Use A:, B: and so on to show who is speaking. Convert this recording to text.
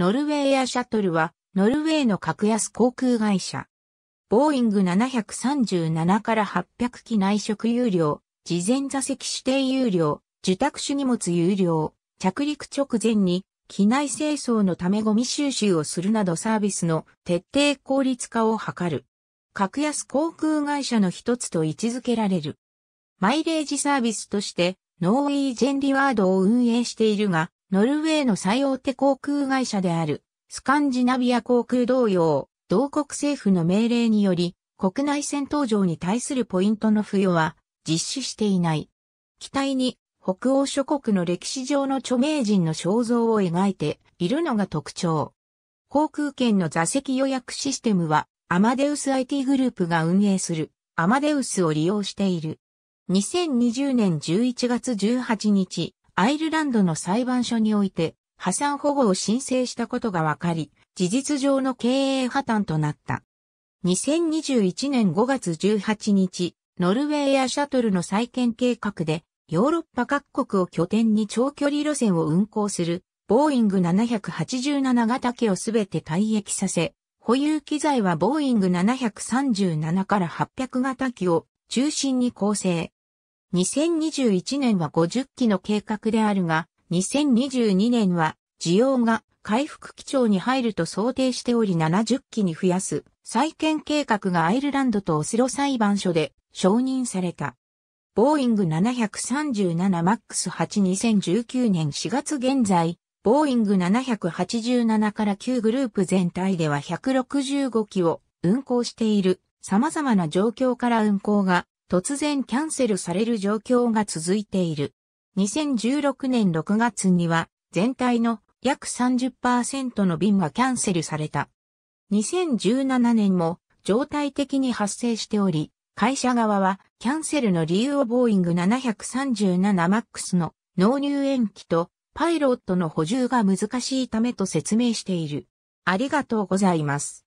A: ノルウェーエアシャトルは、ノルウェーの格安航空会社。ボーイング737から800機内食有料、事前座席指定有料、受託手荷物有料、着陸直前に、機内清掃のためゴミ収集をするなどサービスの徹底効率化を図る。格安航空会社の一つと位置づけられる。マイレージサービスとして、ノーイージェンリワードを運営しているが、ノルウェーの最大手航空会社である、スカンジナビア航空同様、同国政府の命令により、国内戦闘場に対するポイントの付与は実施していない。機体に北欧諸国の歴史上の著名人の肖像を描いているのが特徴。航空券の座席予約システムはアマデウス IT グループが運営するアマデウスを利用している。2020年11月18日、アイルランドの裁判所において破産保護を申請したことが分かり、事実上の経営破綻となった。2021年5月18日、ノルウェーやシャトルの再建計画で、ヨーロッパ各国を拠点に長距離路線を運行する、ボーイング787型機をすべて退役させ、保有機材はボーイング737から800型機を中心に構成。2021年は50機の計画であるが、2022年は需要が回復基調に入ると想定しており70機に増やす再建計画がアイルランドとオスロ裁判所で承認された。ボーイング 737MAX82019 年4月現在、ボーイング787から9グループ全体では165機を運行している様々な状況から運行が突然キャンセルされる状況が続いている。2016年6月には全体の約30%の便がキャンセルされた。2017年も状態的に発生しており、会社側はキャンセルの理由をボーイング 737MAX の納入延期とパイロットの補充が難しいためと説明している。ありがとうございます。